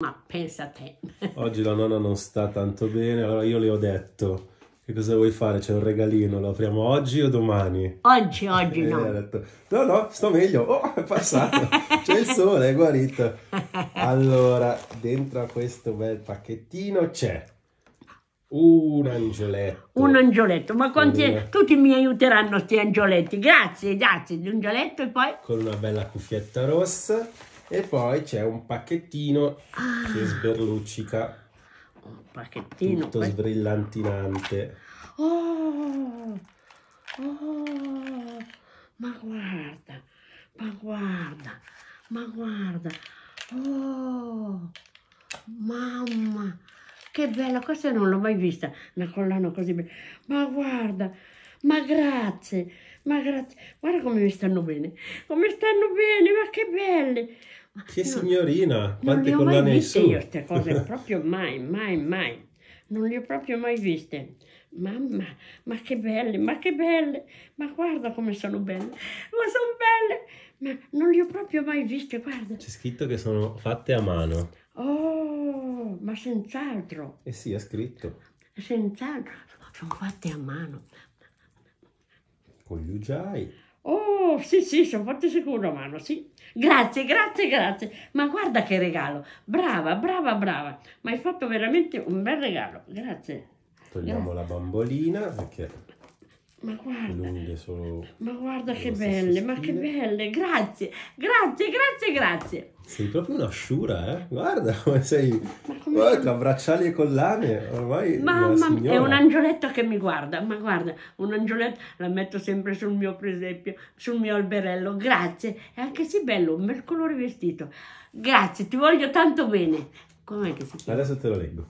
Ma pensa a te. Oggi la nonna non sta tanto bene, allora io le ho detto che cosa vuoi fare? C'è un regalino, lo apriamo oggi o domani? Oggi, oggi e no. Detto, no, no, sto meglio, oh, è passato, c'è il sole, è guarito. Allora, dentro a questo bel pacchettino c'è un angioletto. Un angioletto, ma quanti... Una... Tutti mi aiuteranno questi angioletti, grazie, grazie, un angioletto e poi... Con una bella cuffietta rossa. E poi c'è un pacchettino ah, che sberluccica. Un pacchettino. Tutto beh. sbrillantinante. Oh, oh, ma guarda, ma guarda, ma guarda. Oh, mamma, che bella, questa non l'ho mai vista, una collana così bella. Ma guarda, ma grazie, ma grazie. Guarda come mi stanno bene. Come stanno bene, ma che belle. Ma che no, signorina, quante non collane hai su. Non le ho mai viste io queste cose, proprio mai, mai, mai. Non le ho proprio mai viste. Mamma, ma che belle, ma che belle, ma guarda come sono belle, ma sono belle, ma non le ho proprio mai viste, guarda. C'è scritto che sono fatte a mano. Oh, ma senz'altro. Eh sì, ha scritto. Senz'altro, sono fatte a mano, con gli Ujai. Oh, sì, sì, sono forte sicuro, mano, sì. Grazie, grazie, grazie. Ma guarda che regalo. Brava, brava, brava. Ma hai fatto veramente un bel regalo. Grazie. Togliamo grazie. la bambolina perché... Ma guarda, solo, ma guarda che belle, ma che belle, grazie, grazie, grazie, grazie. Sei proprio una sciura, eh? Guarda come sei... Ma Guarda, tra bracciali e collane, ormai Mamma mia, è un angioletto che mi guarda, ma guarda, un angioletto, la metto sempre sul mio presepio, sul mio alberello, grazie, è anche sì bello, un bel colore vestito, grazie, ti voglio tanto bene. Com'è che si chiama? Adesso te lo leggo.